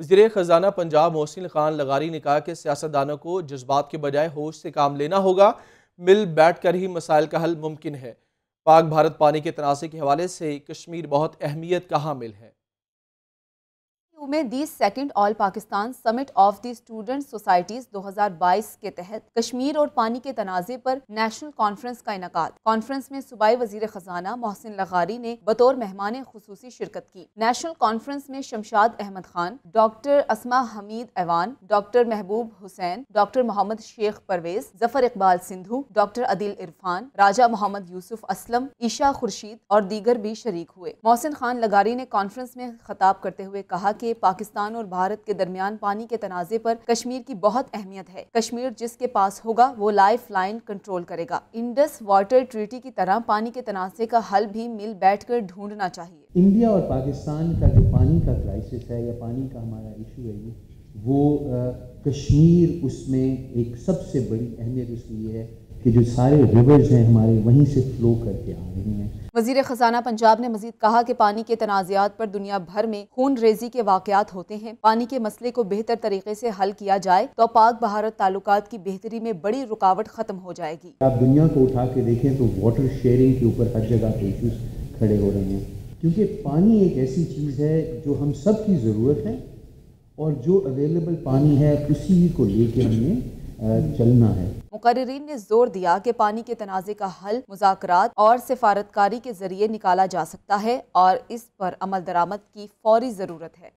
वजीर ख़जाना पंजाब मोहसिन खान लगारी ने कहा कि सियासतदानों को जज्बात के बजाय होश से काम लेना होगा मिल बैठ कर ही मसाइल का हल मुमकिन है पाक भारत पानी के तनाज़े के हवाले से कश्मीर बहुत अहमियत का हामिल है में the second all Pakistan summit of the student societies 2022 के तहत कश्मीर और पानी के तनाजे पर नेशनल कॉन्फ्रेंस का इनका कॉन्फ्रेंस में सूबाई वजीर खजाना मोहसिन लगारी ने बतौर मेहमान खसूसी शिरकत की नेशनल कॉन्फ्रेंस में शमशाद अहमद खान डॉक्टर असमा हमीद ऐवान doctor Mehboob Hussain doctor Mohammad Sheikh Parvez Zafar Iqbal Sindhu doctor Adil Irfan Raja Mohammad Yusuf Aslam Isha Khurshid और दीगर भी शरीक हुए मोहसिन खान लगारी ने कॉन्फ्रेंस में खताब करते हुए कहा की के पाकिस्तान और भारत के दरमियान पानी के तनाजे पर कश्मीर की बहुत अहमियत है कश्मीर जिसके पास होगा वो लाइफ लाइन कंट्रोल करेगा इंडस वाटर ट्रीटी की तरह पानी के तनाजे का हल भी मिल बैठ कर ढूंढना चाहिए इंडिया और पाकिस्तान का जो पानी का क्राइसिस है या पानी का हमारा इशू है वो आ, कश्मीर उसमें एक सबसे बड़ी अहमियत उसकी है कि जो सारे रिवर्स हैं हमारे वहीं से फ्लो करके आ रहे हैं वजीर खजाना पंजाब ने मजीद कहा कि पानी के तनाज़ात पर दुनिया भर में खून रेजी के वाकत होते हैं पानी के मसले को बेहतर तरीके से हल किया जाए तो पाक भारत तालुकात की बेहतरी में बड़ी रुकावट खत्म हो जाएगी आप दुनिया को उठा के देखें तो वाटर शेयरिंग के ऊपर हर जगह के इशूज खड़े हो रहे हैं क्योंकि पानी एक ऐसी चीज़ है जो हम सब की ज़रूरत है और जो अवेलेबल पानी है उसी को लेके हमें चलना है मुकर्रीन ने जोर दिया कि पानी के तनाज़े का हल मुजाकर और सिफारतकारी के जरिए निकाला जा सकता है और इस पर अमल दरामद की फौरी ज़रूरत है